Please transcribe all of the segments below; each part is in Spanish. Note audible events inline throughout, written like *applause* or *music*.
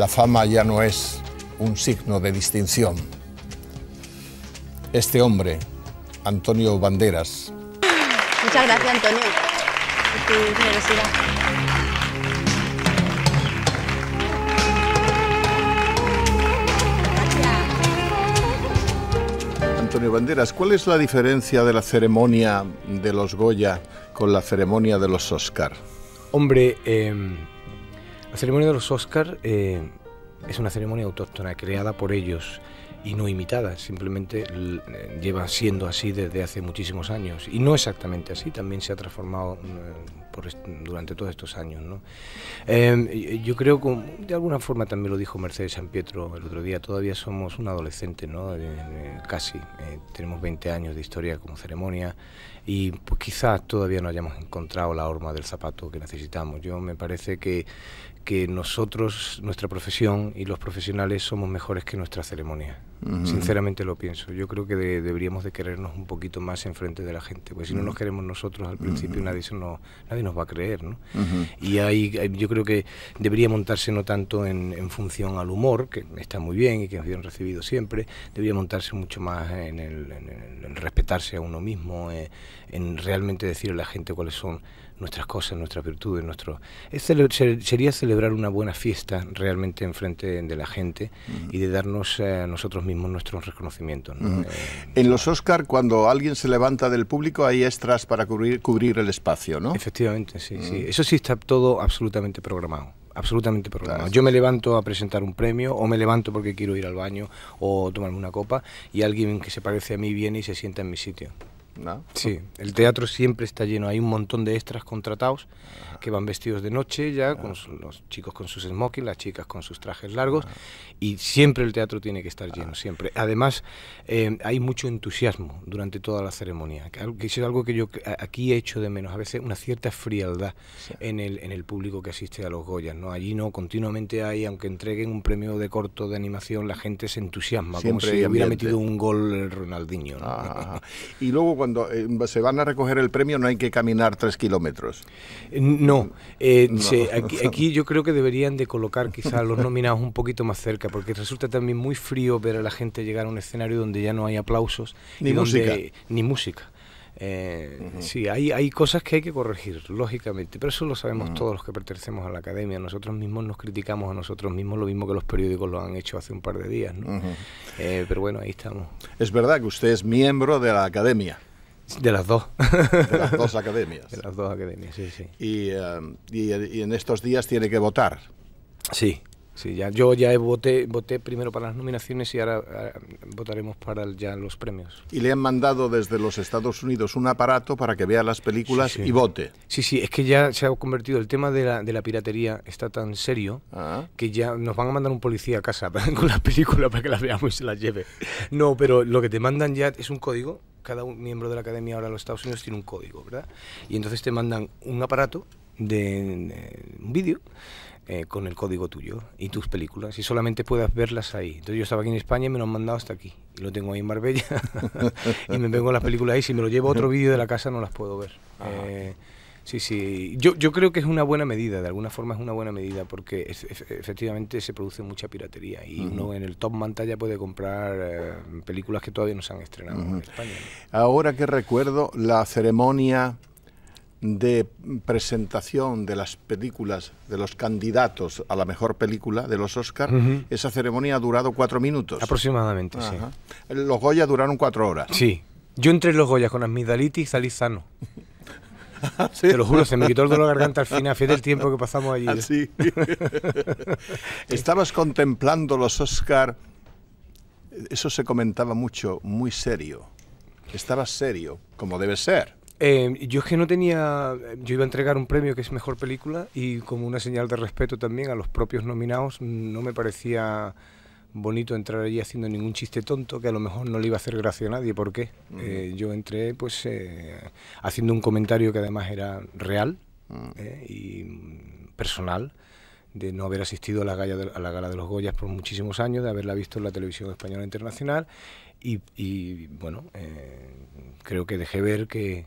la fama ya no es un signo de distinción. Este hombre, Antonio Banderas. Muchas gracias, Antonio, Antonio Banderas, ¿cuál es la diferencia de la ceremonia de los Goya con la ceremonia de los Oscar? Hombre, em, la ceremonia de los Oscar eh, es una ceremonia autóctona creada por ellos y no imitada, simplemente eh, lleva siendo así desde hace muchísimos años. Y no exactamente así, también se ha transformado mm, eh, durante todos estos años. Em, yo creo que de alguna forma también lo dijo Mercedes San Pietro el otro día, todavía somos un adolescente, casi, tenemos 20 años de historia como ceremonia y pues, quizás todavía no hayamos encontrado la horma del zapato que necesitamos. Yo me parece que, que nosotros, nuestra profesión y los profesionales somos mejores que nuestra ceremonia. Sinceramente lo pienso. Yo creo que deberíamos de querernos un poquito más en frente de la gente, porque si no nos queremos nosotros al principio nadie, no, nadie nos va a creer. ¿no? Y ahí eh, yo creo que debería montarse no tanto en, en, función al humor, que está muy bien y que es bien recibido siempre, debería montarse mucho más en el, respetarse a uno mismo, eh, en realmente decirle a la gente cuáles son nuestras cosas, nuestras virtudes, nuestro... Es sería celebrar una buena fiesta realmente enfrente de la gente y de darnos eh, nosotros mismos nuestros reconocimientos. Eh, en los Oscar, cuando alguien se levanta del público, hay extras para cubrir, cubrir el espacio, ¿no? Efectivamente, sí, sí. Eso sí está todo absolutamente programado absolutamente programado. Yo me levanto a presentar un premio o me levanto porque quiero ir al baño o tomarme una copa y alguien que se parece a mí viene y se sienta en mi sitio. Sí, el teatro siempre está lleno, hay un montón de extras contratados que van vestidos de noche ya, ah. con los chicos con sus smoking, las chicas con sus trajes largos, ah. y siempre el teatro tiene que estar lleno, ah. siempre. Además, eh, hay mucho entusiasmo durante toda la ceremonia, que es algo que yo aquí he hecho de menos, a veces una cierta frialdad en, el, público que asiste a los Goyas, ¿no? Allí no, continuamente hay, aunque entreguen un premio de corto de animación, la gente se entusiasma, como si hubiera metido un gol el Ronaldinho. *laughs* y luego cuando cuando eh, se van a recoger el premio no hay que caminar tres kilómetros. No, eh, aquí, yo creo que deberían de colocar quizás los nominados un poquito más cerca, porque resulta también muy frío ver a la gente llegar a un escenario donde ya no hay aplausos. Ni música. ni música. Eh, sí, hay, hay cosas que hay que corregir, lógicamente, pero eso lo sabemos todos los que pertenecemos a la academia. Nosotros mismos nos criticamos a nosotros mismos, lo mismo que los periódicos lo han hecho hace un par de días. pero bueno, ahí estamos. Es verdad que usted es miembro de la academia. De las dos. De las dos academias. *laughs* De las dos academias, sí, sí. Eh, y, y en estos días tiene que votar. Sí. Sí, ya, yo ya voté, voté primero para las nominaciones y ahora, votaremos para ya los premios. Y le han mandado desde los Estados Unidos un aparato para que vea las películas y vote. Sí, sí, es que ya se ha convertido, el tema de la, de la piratería está tan serio ah. que ya nos van a mandar un policía a casa *laughs* con las película para que las veamos y se la lleve. No, pero lo que te mandan ya es un código cada miembro de la academia ahora en los Estados Unidos tiene un código, ¿verdad? Y entonces te mandan un aparato de un vídeo eh, con el código tuyo y tus películas y solamente puedas verlas ahí. Entonces yo estaba aquí en España y me lo han mandado hasta aquí. Y lo tengo ahí en Marbella *laughs* y me vengo las películas ahí. Si me lo llevo a otro vídeo de la casa no las puedo ver. Eh, sí, sí. Yo, yo creo que es una buena medida, de alguna forma es una buena medida porque efectivamente se produce mucha piratería y uno en el top pantalla puede comprar eh, películas que todavía no se han estrenado en España. Ahora que recuerdo la ceremonia de presentación de las películas, de los candidatos a la mejor película de los Oscars, esa ceremonia ha durado cuatro minutos. Aproximadamente, sí. Los Goya duraron cuatro horas. Sí. Yo entré en los Goya con y salí sano. *laughs* Te lo juro, se me quitó el dolor de garganta al final, fin del tiempo que pasamos allí. ¿Así? Ah, *laughs* Estabas contemplando los Oscar, eso se comentaba mucho, muy serio. Estabas serio, como debe ser. Em, yo es que no tenía. Em, yo iba a entregar un premio que es mejor película y como una señal de respeto también a los propios nominados, no me parecía bonito entrar allí haciendo ningún chiste tonto que a lo mejor no le iba a hacer gracia a nadie. ¿Por qué? Eh, yo entré pues eh, haciendo un comentario que además era real eh, y personal de no haber asistido a la, gala de, la gala de los Goyas por muchísimos años, de haberla visto en la televisión española internacional y bueno, creo que dejé ver que,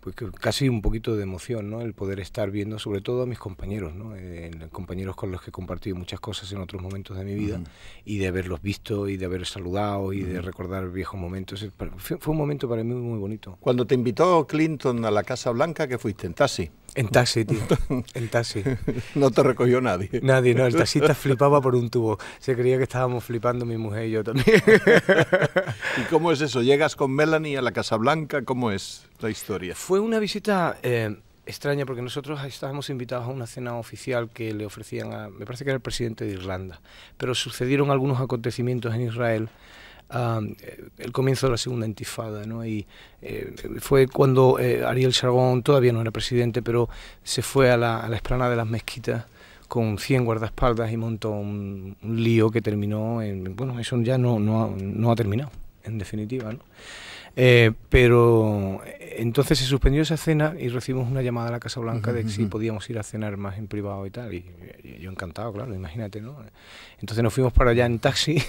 pues casi un poquito de emoción, ¿no? El poder estar viendo, sobre todo a mis compañeros, ¿no? Eh, compañeros con los que he compartido muchas cosas en otros momentos de mi vida y de haberlos visto y de haber saludado y de recordar viejos momentos. Fue, un momento para mí muy bonito. Cuando te invitó Clinton a la Casa Blanca, ¿qué fuiste? ¿En taxi? En taxi, tío. En taxi. *laughs* No te recogió nadie. Nadie, no. El te flipaba por un tubo. Se creía que estábamos flipando mi mujer y yo también. *laughs* ¿Y cómo es eso? ¿Llegas con Melanie a la Casa Blanca? ¿Cómo es la historia? Fue una visita eh, extraña porque nosotros estábamos invitados a una cena oficial que le ofrecían a... Me parece que era el presidente de Irlanda. Pero sucedieron algunos acontecimientos en Israel eh, el comienzo de la segunda intifada, ¿no? Y eh, fue cuando eh, Ariel Sharon todavía no era presidente, pero se fue a la, a esplanada de las mezquitas con 100 guardaespaldas y montó un, lío que terminó en... Bueno, eso ya no, no, ha, no ha terminado, en definitiva, ¿no? Eh, pero eh, entonces se suspendió esa cena y recibimos una llamada a la Casa Blanca de que si podíamos ir a cenar más en privado y tal. y, yo encantado, claro, imagínate, ¿no? Entonces nos fuimos para allá en taxi,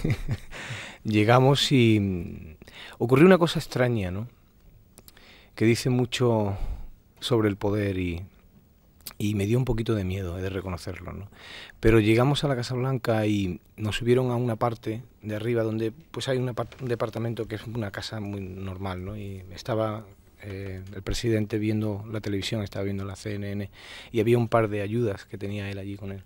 *laughs* llegamos y mm, ocurrió una cosa extraña, ¿no? Que dice mucho sobre el poder y y me dio un poquito de miedo, de reconocerlo. ¿no? Pero llegamos a la Casa Blanca y nos subieron a una parte de arriba donde pues hay un departamento que es una casa muy normal. ¿no? Y estaba eh, el presidente viendo la televisión, estaba viendo la CNN y había un par de ayudas que tenía él allí con él.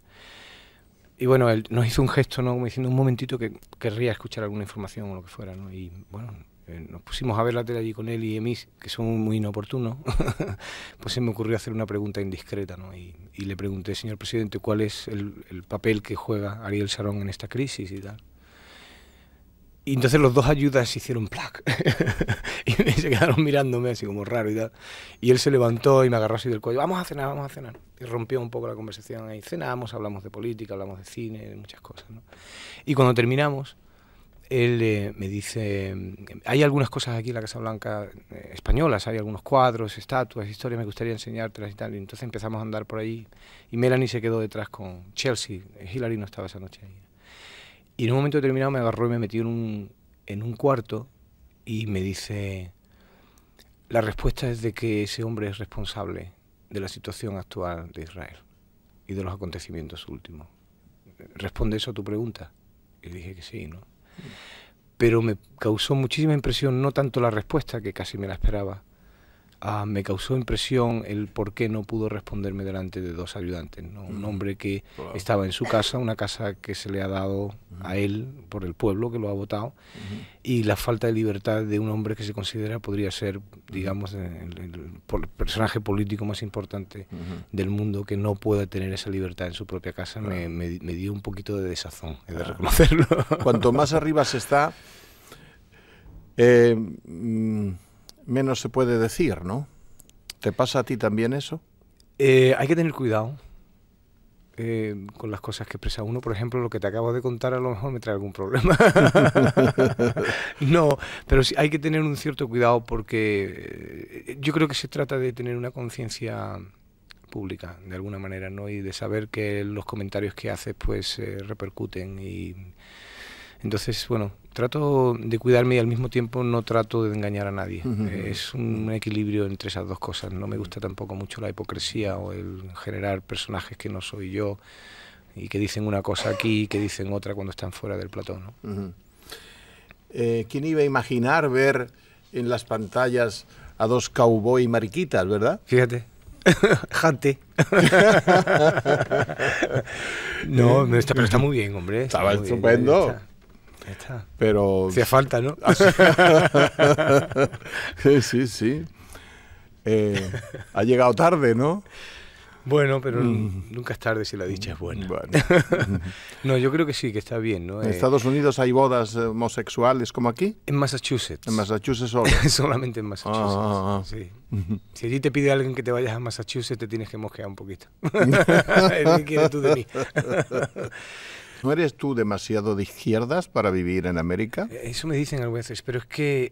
Y bueno, él nos hizo un gesto, ¿no? Como diciendo un momentito que querría escuchar alguna información o lo que fuera, ¿no? Y bueno, eh, nos pusimos a ver la tele allí con él y Emis, que son muy inoportunos, *laughs* pues se me ocurrió hacer una pregunta indiscreta, Y, le pregunté, señor presidente, ¿cuál es el, papel que juega Ariel Sarón en esta crisis y tal? Y entonces los dos ayudas se hicieron plac. *laughs* y se quedaron mirándome así como raro y tal. Y él se levantó y me agarró así del cuello. Vamos a cenar, vamos a cenar. Y rompió un poco la conversación ahí. Cenamos, hablamos de política, hablamos de cine, de muchas cosas. Y cuando terminamos, él eh, me dice, hay algunas cosas aquí en la Casa Blanca eh, españolas, hay algunos cuadros, estatuas, historias, me gustaría enseñártelas y tal. entonces empezamos a andar por ahí y Melanie se quedó detrás con Chelsea, Hillary no estaba esa noche ahí. Y en un momento determinado me agarró y me metió en un, en un cuarto y me dice, la respuesta es de que ese hombre es responsable de la situación actual de Israel y de los acontecimientos últimos. ¿Responde eso a tu pregunta? Y dije que sí, ¿no? Pero me causó muchísima impresión, no tanto la respuesta, que casi me la esperaba, Ah, me causó impresión el por qué no pudo responderme delante de dos ayudantes. Un mm. hombre que estaba en su casa, una casa que se le ha dado a mm. él por el pueblo que lo ha votado, y la falta de libertad de un hombre que se considera podría ser, digamos, el, personaje político más importante del mundo que no pueda tener esa libertad en su propia casa, me, dio un poquito de desazón, de reconocerlo. Cuanto más arriba se está... Eh, mm, menos se puede decir, ¿no? ¿Te pasa a ti también eso? Eh, hay que tener cuidado eh, con las cosas que expresa uno. Por ejemplo, lo que te acabo de contar a lo mejor me trae algún problema. *laughs* no, pero sí hay que tener un cierto cuidado porque eh, yo creo que se trata de tener una conciencia pública, de alguna manera, ¿no? Y de saber que los comentarios que haces pues repercuten y entonces, bueno, trato de cuidarme y al mismo tiempo no trato de engañar a nadie. Es un equilibrio entre esas dos cosas. No me gusta tampoco mucho la hipocresía o el generar personajes que no soy yo y que dicen una cosa aquí y que dicen otra cuando están fuera del platón. ¿no? Eh, ¿Quién iba a imaginar ver en las pantallas a dos cowboy mariquitas, verdad? Fíjate. *laughs* Jante. *laughs* no, pero está muy bien, hombre. Estaba estupendo. Pero. Hacía falta, ¿no? *laughs* sí, sí. Eh, ha llegado tarde, ¿no? Bueno, pero mm. nunca es tarde si la dicha es buena. *laughs* no, yo creo que sí, que está bien. ¿no? ¿En eh, Estados Unidos hay bodas homosexuales como aquí? En Massachusetts. En Massachusetts *laughs* solo. Solamente en Massachusetts. Ah, ah, ah. Sí. Si allí te pide alguien que te vayas a Massachusetts, te tienes que mojear un poquito. ¿Qué quieres tú de mí? ¿No eres tú demasiado de izquierdas para vivir en América? Eh, eso me dicen a veces, pero es que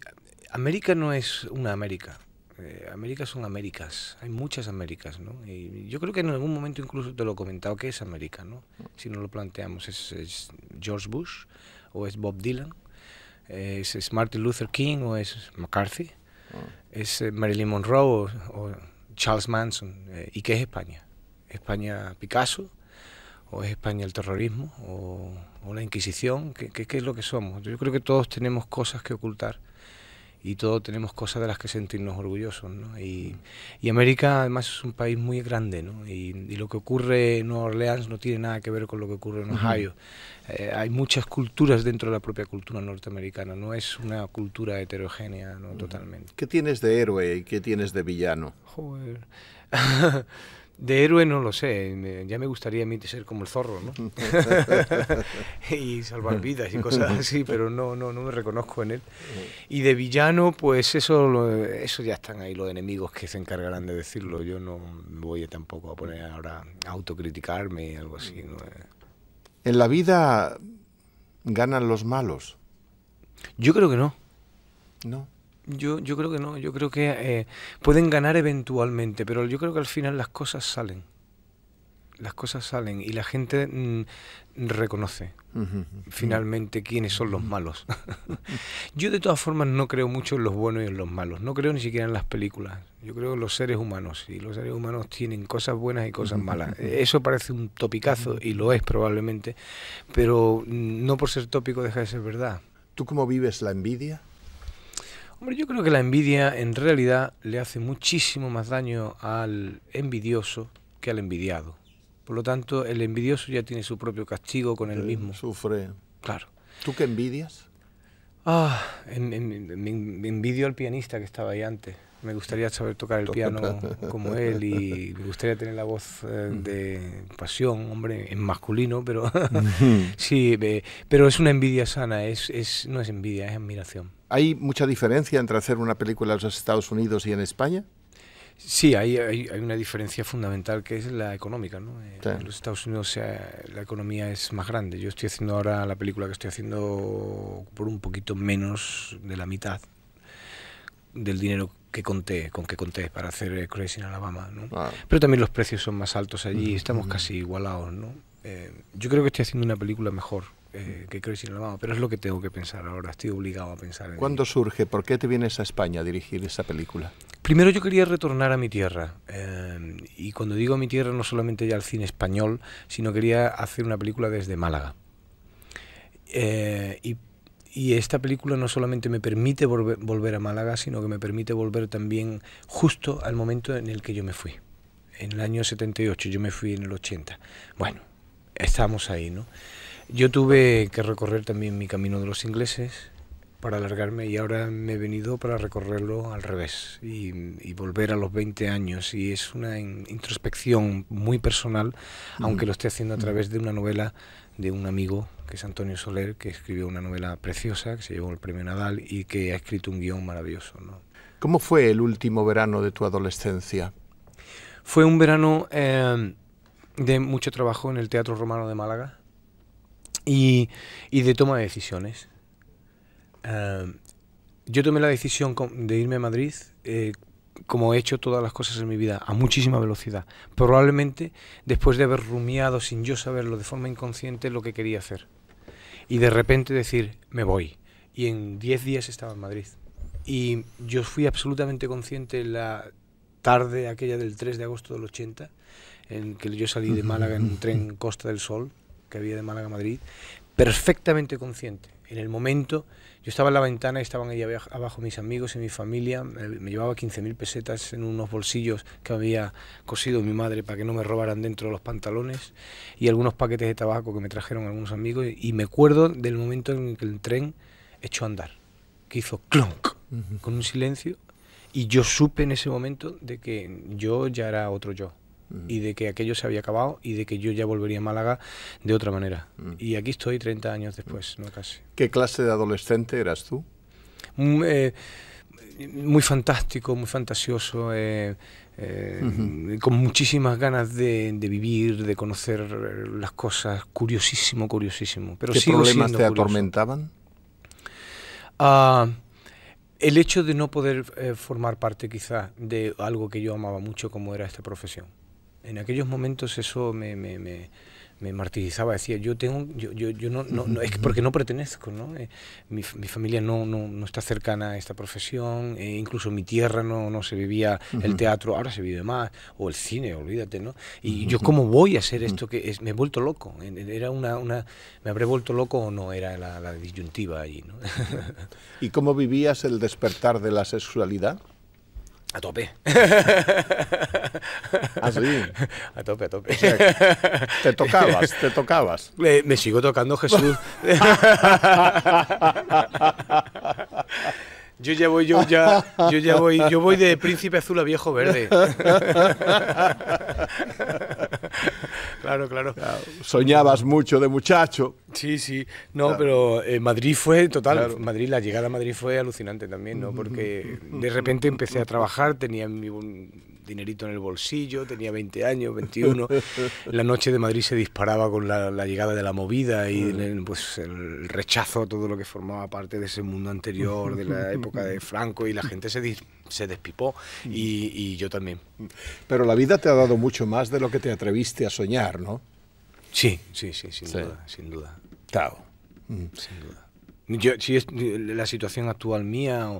América no es una América. Eh, América son Américas, hay muchas Américas, ¿no? Y yo creo que en algún momento incluso te lo he comentado que es América, ¿no? Si no lo planteamos, es, George Bush o es Bob Dylan, es, Martin Luther King o es McCarthy, ah. es eh, Marilyn Monroe o, Charles Manson, eh, y qué es España. España Picasso, o es España el terrorismo o, la Inquisición, ¿Qué, es lo que somos? Yo creo que todos tenemos cosas que ocultar y todos tenemos cosas de las que sentirnos orgullosos. Y, América además es un país muy grande ¿no? y, lo que ocurre en Nueva Orleans no tiene nada que ver con lo que ocurre en Ohio. Eh, hay muchas culturas dentro de la propia cultura norteamericana, no es una cultura heterogénea ¿no? totalmente. ¿Qué tienes de héroe y qué tienes de villano? Joder. *laughs* De héroe no lo sé, ya me gustaría a mí ser como el zorro, ¿no? *laughs* y salvar vidas y cosas así, pero no, no, no me reconozco en él. Mm. Y de villano, pues eso, eso ya están ahí los enemigos que se encargarán de decirlo. Yo no voy tampoco a poner ahora autocriticarme y algo así. ¿En la vida ganan los malos? Yo creo que no. No. Yo, yo creo que no, yo creo que eh, pueden ganar eventualmente, pero yo creo que al final las cosas salen. Las cosas salen y la gente mm, reconoce finalmente quiénes son los malos. *laughs* yo de todas formas no creo mucho en los buenos y en los malos, no creo ni siquiera en las películas, yo creo en los seres humanos y los seres humanos tienen cosas buenas y cosas malas. Eso parece un topicazo y lo es probablemente, pero no por ser tópico deja de ser verdad. ¿Tú cómo vives la envidia? Hombre, yo creo que la envidia en realidad le hace muchísimo más daño al envidioso que al envidiado. Por lo tanto, el envidioso ya tiene su propio castigo con él mismo. Sufre. Claro. ¿Tú qué envidias? Ah, en, envidio al pianista que estaba ahí antes me gustaría saber tocar el piano *laughs* como él y me gustaría tener la voz eh, mm. de pasión, hombre, en masculino, pero *laughs* sí, pero es una envidia sana, es, no es envidia, es admiración. ¿Hay mucha diferencia entre hacer una película en los Estados Unidos y en España? Sí, hay, hay, una diferencia fundamental que es la económica. ¿no? Eh, en los Estados Unidos la economía es más grande. Yo estoy haciendo ahora la película que estoy haciendo por un poquito menos de la mitad del dinero que conté, con que conté para hacer eh, Crazy in Alabama, ah. Pero también los precios son más altos allí, estamos casi igualados, ¿no? Eh, yo creo que estoy haciendo una película mejor eh, que Crazy in Alabama, pero es lo que tengo que pensar ahora, estoy obligado a pensar en ¿Cuándo surge? ¿Por qué te vienes a España a dirigir esa película? Primero yo quería retornar a mi tierra, y cuando digo mi tierra no solamente ya al cine español, sino quería hacer una película desde Málaga. y y esta película no solamente me permite volver, a Málaga, sino que me permite volver también justo al momento en el que yo me fui. En el año 78, yo me fui en el 80. Bueno, estamos ahí, ¿no? Yo tuve que recorrer también mi camino de los ingleses para alargarme y ahora me he venido para recorrerlo al revés y, volver a los 20 años y es una introspección muy personal, mm. aunque lo esté haciendo a mm. través de una novela de un amigo que es Antonio Soler, que escribió una novela preciosa, que se llevó el premio Nadal y que ha escrito un guión maravilloso. ¿Cómo fue el último verano de tu adolescencia? Fue un verano eh, de mucho trabajo en el Teatro Romano de Málaga y, de toma de decisiones. Eh, yo tomé la decisión de irme a Madrid, eh, como he hecho todas las cosas en mi vida, a muchísima velocidad. Probablemente después de haber rumiado sin yo saberlo de forma inconsciente lo que quería hacer y de repente decir, me voy. Y en 10 días estaba en Madrid. Y yo fui absolutamente consciente la tarde aquella del 3 de agosto del 80, en que yo salí de Málaga en un tren Costa del Sol, que había de Málaga a Madrid, perfectamente consciente. En el momento, yo estaba en la ventana y estaban ahí abajo mis amigos y mi familia. Eh, me llevaba 15.000 pesetas en unos bolsillos que había cosido mi madre para que no me robaran dentro de los pantalones y algunos paquetes de tabaco que me trajeron algunos amigos. Y me acuerdo del momento en que el tren echó a andar, que hizo clonk, con un silencio. Y yo supe en ese momento de que yo ya era otro yo y de que aquello se había acabado y de que yo ya volvería a Málaga de otra manera. Mm. Y aquí estoy 30 años después, mm. no casi. ¿Qué clase de adolescente eras tú? Mm, eh, muy fantástico, muy fantasioso, eh, eh, con muchísimas ganas de, vivir, de conocer las cosas, curiosísimo, curiosísimo. Pero ¿Qué problemas te atormentaban? Ah, el hecho de no poder formar parte quizá de algo que yo amaba mucho como era esta profesión en aquellos momentos eso me, me, me, me martirizaba, decía, yo tengo, yo, yo, yo no, no, es porque no pertenezco, ¿no? Eh, mi, mi, familia no, no, no, está cercana a esta profesión, eh, incluso mi tierra no, no se vivía el teatro, ahora se vive más, o el cine, olvídate, ¿no? Y yo cómo voy a hacer esto que es, me he vuelto loco, era una, una, me habré vuelto loco o no, era la, la disyuntiva allí, ¿no? *laughs* ¿Y cómo vivías el despertar de la sexualidad? A tope. así ah, *laughs* A tope, a tope. te tocabas, te tocabas. *laughs* me sigo tocando, Jesús. *laughs* Yo ya yo ya, yo ya yo voy de príncipe azul a viejo verde. Claro, claro. Soñabas mucho de muchacho. Sí, sí. No, pero eh, Madrid fue total. Madrid, la llegada a Madrid fue alucinante también, ¿no? Porque de repente empecé a trabajar, tenía mi dinerito en el bolsillo, tenía 20 años, 21. *laughs* la noche de Madrid se disparaba con la, llegada de la movida y mm. pues, el rechazo a todo lo que formaba parte de ese mundo anterior, de la época de Franco, y la gente se disparaba se despipó mm. y, yo también. Pero la vida te ha dado mucho más de lo que te atreviste a soñar, ¿no? Sí, sí, sí, sin sí. duda, sin duda. Tao. Sin mm. duda. si es la situación actual mía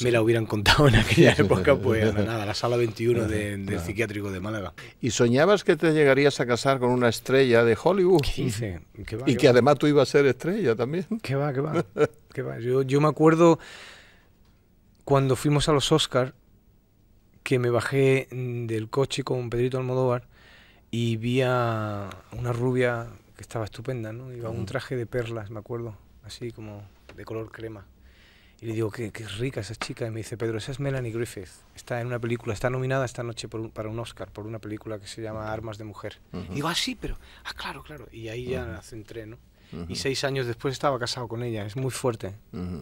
me la hubieran contado en aquella época, pues nada, *laughs* la sala 21 del psiquiátrico de Málaga. ¿Y soñabas que te llegarías a casar con una estrella de Hollywood? ¿Qué ¿Qué va, y que además tú ibas a ser estrella también. Qué va, qué va. *laughs* ¿Qué va? Yo, yo me acuerdo cuando fuimos a los Oscars, que me bajé del coche con Pedrito Almodóvar y vi a una rubia que estaba estupenda, ¿no? Iba un traje de perlas, me acuerdo, así como de color crema. Y le digo, qué, qué rica esa chica. Y me dice, Pedro, esa es Melanie Griffith. Está en una película, está nominada esta noche para un Oscar, por una película que se llama Armas de Mujer. y digo, ah, pero, ah, claro, claro. Y ahí ya la centré, ¿no? y seis años después estaba casado con ella. Es muy fuerte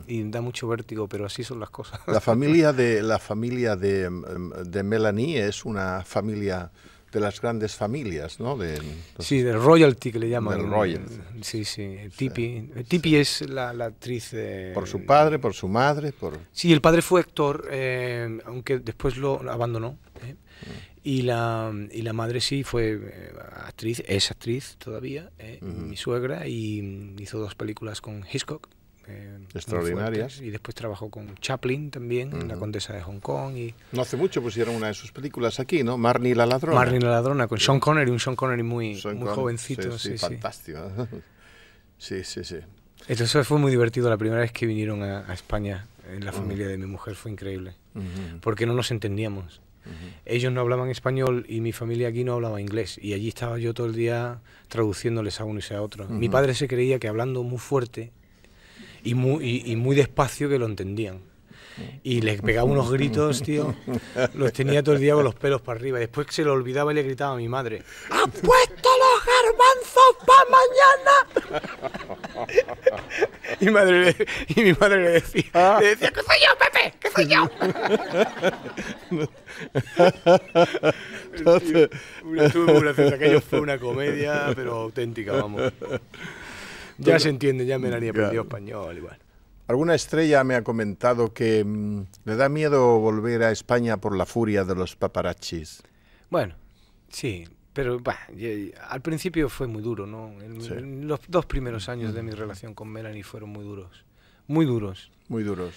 y da mucho vértigo, pero así son las cosas. La *laughs* familia de, la familia de, em, em, de Melanie es una familia de las grandes familias, ¿no? De, sí, de royalty que le llaman. De royalty. Sí, sí. Tipi, sí, es la, actriz. por su padre, por su madre, por. Sí, el padre fue actor, eh, aunque después lo abandonó. Eh. Mm. Y la, la madre sí fue eh, actriz, es actriz todavía, eh, mi suegra, y hizo dos películas con Hitchcock. Eh, Extraordinarias. y después trabajó con Chaplin también, La Condesa de Hong Kong. Y... No hace mucho pusieron una de sus películas aquí, ¿no? Marnie la Ladrona. Marnie la Ladrona, con Sean Connery, un Sean Connery muy, jovencito. Sí, sí, *laughs* sí, sí, sí. Entonces fue muy divertido la primera vez que vinieron a, España en la familia de mi mujer, fue increíble. Porque no nos entendíamos. Ellos no hablaban español y mi familia aquí no hablaba inglés. Y allí estaba yo todo el día traduciéndoles a uno y a otro Mi padre se creía que hablando muy fuerte y muy, muy despacio que lo entendían. Y les pegaba unos gritos, tío. *laughs* Los tenía todo el día con los pelos para arriba. Después que se lo olvidaba y le gritaba a mi madre garbanzos para mañana. *laughs* y, madre mi madre le decía, ah. le decía, que soy yo, Pepe, que soy yo. Entonces... *laughs* muy aquello fue una comedia, pero auténtica, vamos. Ya se entiende, ya me daría claro. español igual. Alguna estrella me ha comentado que mm, le da miedo volver a España por la furia de los paparachis. Bueno, sí, pero al principio fue muy duro, ¿no? Los dos primeros años de mi relación con Melanie fueron muy duros. Muy duros. Muy duros.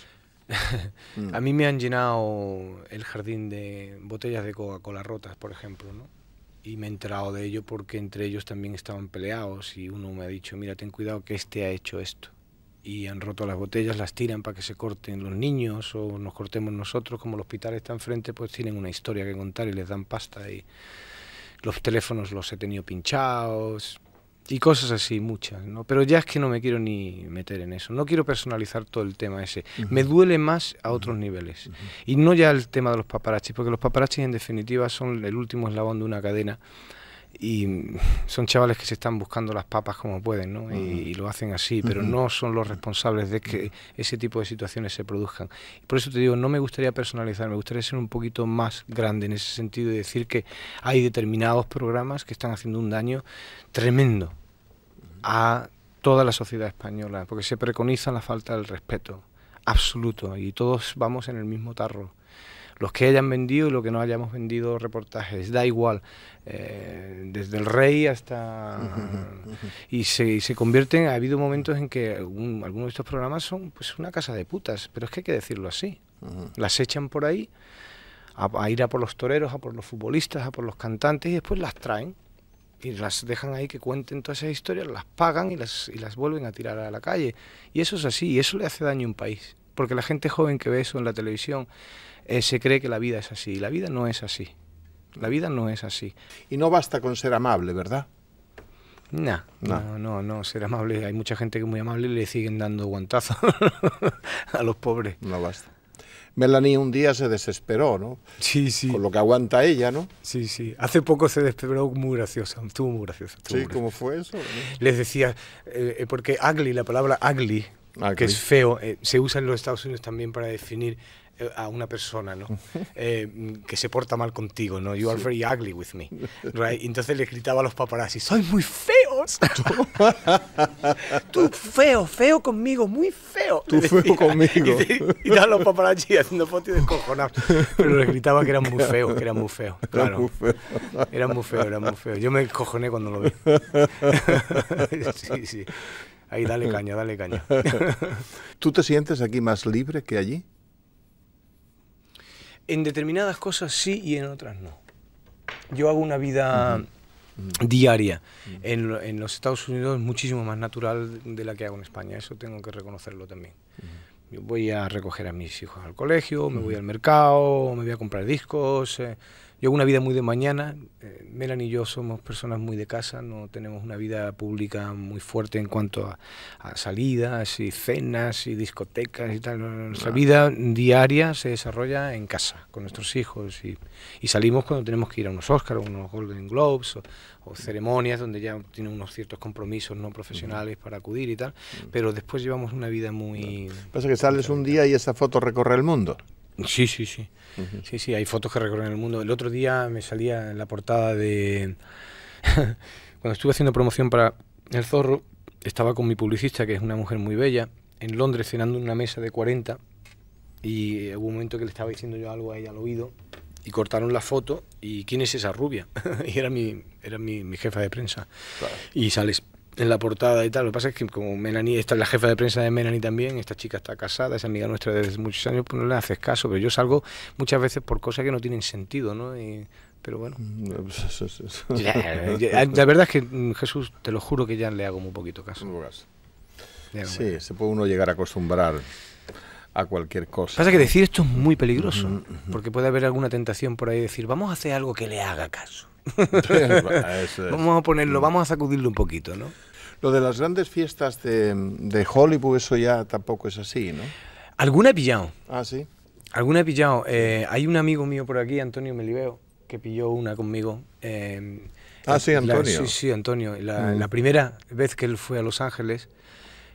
*laughs* A mí me han llenado el jardín de botellas de Coca-Cola rotas, por ejemplo, ¿no? Y me he enterado de ello porque entre ellos también estaban peleados y uno me ha dicho, mira, ten cuidado que este ha hecho esto. Y han roto las botellas, las tiran para que se corten los niños o nos cortemos nosotros, como el hospital está enfrente, pues tienen una historia que contar y les dan pasta y los teléfonos los he tenido pinchados y cosas así, muchas, ¿no? Pero ya es que no me quiero ni meter en eso, no quiero personalizar todo el tema ese, me duele más a otros niveles. Y no ya el tema de los paparachis, porque los paparachis en definitiva son el último eslabón de una cadena y son chavales que se están buscando las papas como pueden, ¿no? y, lo hacen así, pero no son los responsables de que ese tipo de situaciones se produzcan. Por eso te digo, no me gustaría personalizar, me gustaría ser un poquito más grande en ese sentido y decir que hay determinados programas que están haciendo un daño tremendo a toda la sociedad española, porque se preconiza la falta del respeto absoluto y todos vamos en el mismo tarro los que hayan vendido y los que no hayamos vendido reportajes, da igual, eh, desde el rey hasta... Y, se, se, convierten, ha habido momentos en que algunos de estos programas son pues una casa de putas, pero es que hay que decirlo así, las echan por ahí a, ir a por los toreros, a por los futbolistas, a por los cantantes y después las traen. Y las dejan ahí que cuenten todas esas historias, las pagan y las, y las vuelven a tirar a la calle. Y eso es así, y eso le hace daño a un país. Porque la gente joven que ve eso en la televisión eh, se cree que la vida es así. Y la vida no es así. La vida no es así. Y no basta con ser amable, ¿verdad? No, no, no, no, ser amable. Hay mucha gente que es muy amable y le siguen dando guantazos *laughs* a los pobres. No basta. Melanie un día se desesperó, ¿no? Sí, sí. Con lo que aguanta ella, ¿no? Sí, sí. Hace poco se desesperó muy graciosa, estuvo muy graciosa. sí, ¿cómo fue eso? Les decía, eh, eh, porque ugly, la palabra ugly, Ah, que es feo. Eh, se usa en los Estados Unidos también para definir eh, a una persona, ¿no? *laughs* Eh, mm, que se porta mal contigo, ¿no? You are very ugly with me, *laughs* right? Entonces le gritaba a los paparazzi, ¡soy muy feos! *laughs* Tú feo, feo conmigo, muy feo. Tú feo conmigo. Y, dan los paparazzi haciendo fotos descojonados. Pero le gritaba que eran muy feos, que eran muy feos. Claro. Eran muy feos, eran muy Feo. Yo me cojoné cuando lo vi. sí, sí. Ahí dale caña, dale caña. *laughs* ¿Tú te sientes aquí más libre que allí? En determinadas cosas sí y en otras no. Yo hago una vida diaria en, los Estados Unidos muchísimo más natural de la que hago en España. Eso tengo que reconocerlo también. Yo voy a recoger a mis hijos al colegio, me voy al mercado, me voy a comprar discos. Eh, yo hago una vida muy de mañana. Eh, Melan y yo somos personas muy de casa, no tenemos una vida pública muy fuerte en cuanto a, salidas y cenas y discotecas y tal. Nuestra vida diaria se desarrolla en casa, con nuestros hijos. Y, salimos cuando tenemos que ir a unos Oscars, unos Golden Globes o, ceremonias donde ya tienen unos ciertos compromisos no profesionales para acudir y tal. Pero después llevamos una vida muy. Pasa que sales un día y esa foto recorre el mundo. Sí, sí, sí. Sí, sí, hay fotos que recorren el mundo. El otro día me salía en la portada de... *laughs* Cuando estuve haciendo promoción para El Zorro, estaba con mi publicista, que es una mujer muy bella, en Londres cenando en una mesa de 40 y hubo un momento que le estaba diciendo yo algo a ella al oído y cortaron la foto y ¿quién es esa rubia? *laughs* y era mi, era mi, jefa de prensa. Y sales en la portada y tal. Lo que pasa es que como Melanie, esta es la jefa de prensa de Melanie también, esta chica está casada, es amiga nuestra desde muchos años, pues no le haces caso, pero yo salgo muchas veces por cosas que no tienen sentido, ¿no? pero bueno. *laughs* la, verdad es que mm, Jesús, te lo juro que ya le hago muy poquito caso. Sí, se puede uno llegar a acostumbrar a cualquier cosa. Pasa que decir esto es muy peligroso, porque puede haber alguna tentación por ahí de decir, vamos a hacer algo que le haga caso. *laughs* Vamos a ponerlo, vamos a sacudirlo un poquito, ¿no? Lo de las grandes fiestas de, Hollywood, eso ya tampoco es así, ¿no? Alguna he pillado. Ah, sí. Alguna he pillado. Eh, hay un amigo mío por aquí, Antonio Melibeo, que pilló una conmigo. Eh, ah, sí, Antonio. sí, sí, Antonio. Mm. la, primera vez que él fue a Los Ángeles,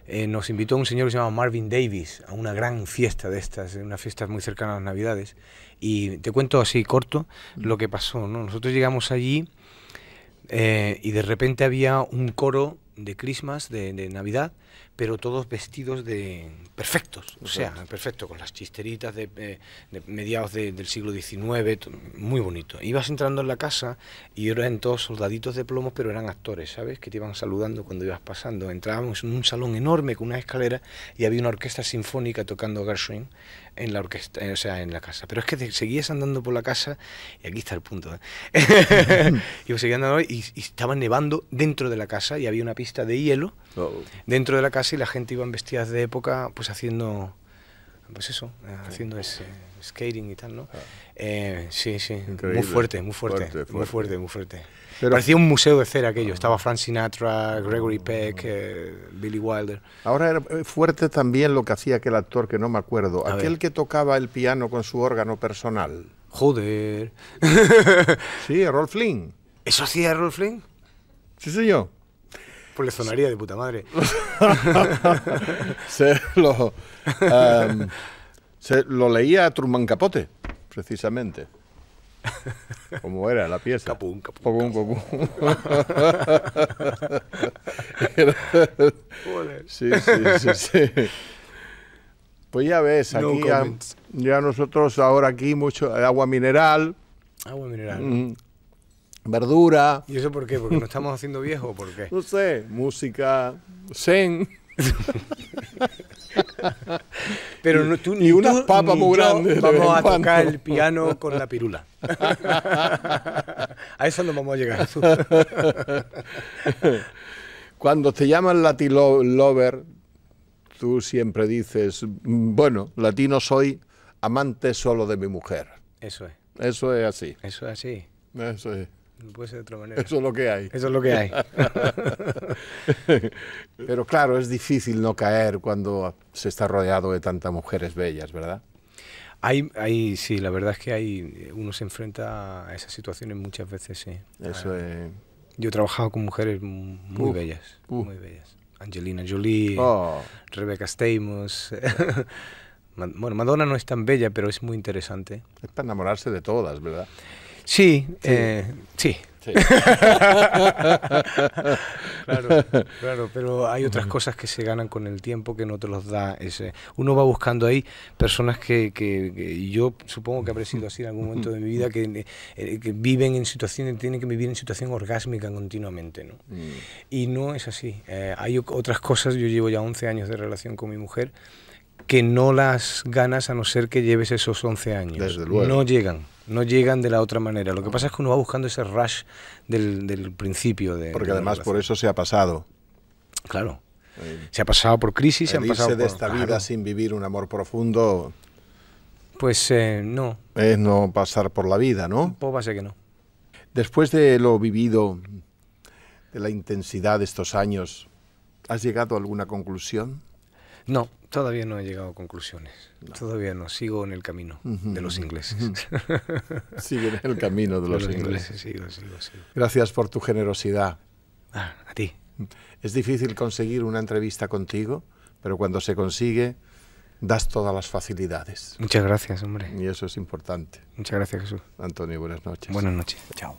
eh, nos invitó un señor que se llama Marvin Davis a una gran fiesta de estas, eh, una fiesta muy cercana a las Navidades. Y te cuento así corto lo que pasó. Nosotros llegamos allí eh, y de repente había un coro de Christmas, de Navidad, pero todos vestidos de perfectos, o sea, perfecto, con las chisteritas de, eh, mediados del siglo XIX, muy bonito. Ibas entrando en la casa y eran todos soldaditos de plomo, pero eran actores, ¿sabes? Que te iban saludando cuando ibas pasando. Entrábamos en un salón enorme con una escalera y había una orquesta sinfónica tocando Gershwin en la orquesta, eh, o sea, en la casa. Pero es que seguías andando por la casa y aquí está el punto. ¿eh? *laughs* y, seguía andando y, estaba nevando dentro de la casa y había una pista de hielo oh. dentro de la casa y la gente iba en vestidas de época, pues haciendo, pues eso, eh, haciendo ese eh, skating y tal, ¿no? Ah. Eh, sí, sí, muy fuerte, muy fuerte, muy fuerte, muy fuerte. Pero, Parecía un museo de cera aquello, ah. estaba Frank Sinatra, Gregory ah. Peck, Billy Wilder. Ahora era fuerte también lo que hacía aquel actor que no me acuerdo, aquel que tocaba el piano con su órgano personal. Joder. sí, Rolf Flynn. ¿Eso hacía Rolf Flynn? Sí, señor. Pues le sonaría de puta madre. *laughs* se, lo, em, se lo leía a Truman Capote, precisamente. Como era la pieza? Capun, capun. capun, sí, sí, sí, sí. Pues ya ves, aquí ya, nosotros ahora aquí mucho agua mineral. Agua mineral. Mm, verdura. ¿Y eso por qué? ¿Porque nos estamos haciendo viejo por qué? No sé, música zen. Pero ni unas papas muy grandes. Vamos a tocar el piano con la pirula. a eso no vamos a llegar. Cuando te llaman latino lover, tú siempre dices, bueno, latino soy, amante solo de mi mujer. Eso es. Eso es así. Eso es así. Eso es. Eso es lo que hay. Eso es lo que hay. *laughs* Pero claro, es difícil no caer cuando se está rodeado de tantas mujeres bellas, ¿verdad? Hay, hay, sí, la verdad es que hay, uno se enfrenta a esas situaciones muchas veces, sí. Ah, yo he trabajado con mujeres muy bellas, muy bellas. Angelina Jolie, oh. Rebecca Stamos. *laughs* bueno, Madonna no es tan bella, pero es muy interesante. Es para enamorarse de todas, ¿verdad? Sí, sí. Eh, *laughs* *laughs* claro, claro, pero hay otras cosas que se ganan con el tiempo que no te los da ese. Uno va buscando ahí personas que, que, yo supongo que habré sido así en algún momento de mi vida, que, eh, viven en situaciones, tienen que vivir en situación orgásmica continuamente, ¿no? Mm. Y no es así. Eh, hay otras cosas, yo llevo ya 11 años de relación con mi mujer que no las ganas a no ser que lleves esos 11 años. Desde luego. No llegan, no llegan de la otra manera. Lo que pasa es que uno va buscando ese rush del, principio. De, Porque además por eso se ha pasado. Claro. se ha pasado por crisis, se ha pasado de esta vida sin vivir un amor profundo. Pues eh, no. Es no pasar por la vida, ¿no? Pues va que no. Después de lo vivido, de la intensidad de estos años, ¿has llegado a alguna conclusión? No, todavía no he llegado a conclusiones. Todavía no, sigo en el camino de los ingleses. *laughs* Sigue en el camino de los, ingleses. Gracias por tu generosidad. Ah, a ti. Es difícil conseguir una entrevista contigo, pero cuando se consigue, das todas las facilidades. Muchas gracias, hombre. Y eso es importante. Muchas gracias, Jesús. Antonio, buenas noches. Buenas noches. Chao.